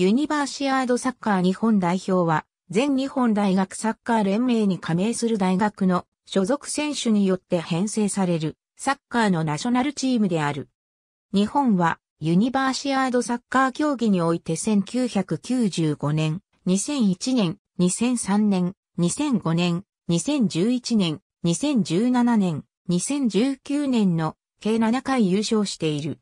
ユニバーシアードサッカー日本代表は、全日本大学サッカー連盟に加盟する大学の所属選手によって編成されるサッカーのナショナルチームである。日本はユニバーシアードサッカー競技において1995年、2001年、2003年、2005年、2011年、2017年、2019年の計7回優勝している。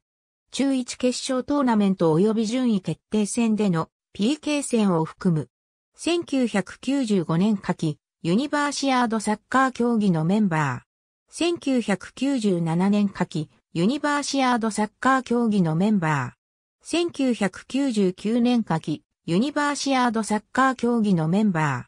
中1決勝トーナメント及び順位決定戦での PK 戦を含む。1995年夏季、ユニバーシアードサッカー競技のメンバー。1997年夏季、ユニバーシアードサッカー競技のメンバー。1999年夏季、ユニバーシアードサッカー競技のメンバ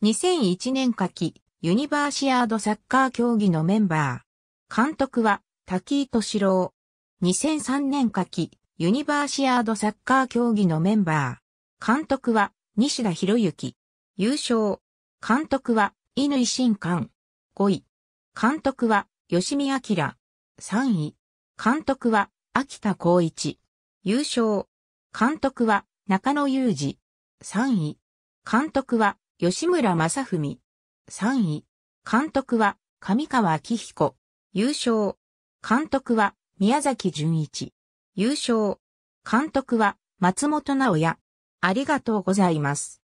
ー。2001年夏季、ユニバーシアードサッカー競技のメンバー。監督は、滝井敏郎。2003年夏季、ユニバーシアードサッカー競技のメンバー。監督は、西田博之。優勝。監督は、井新監。5位。監督は、吉見明。3位。監督は、秋田光一。優勝。監督は、中野裕二。3位。監督は、吉村正文。3位。監督は、上川昭彦。優勝。監督は、宮崎淳一。優勝。監督は、松本直也。ありがとうございます。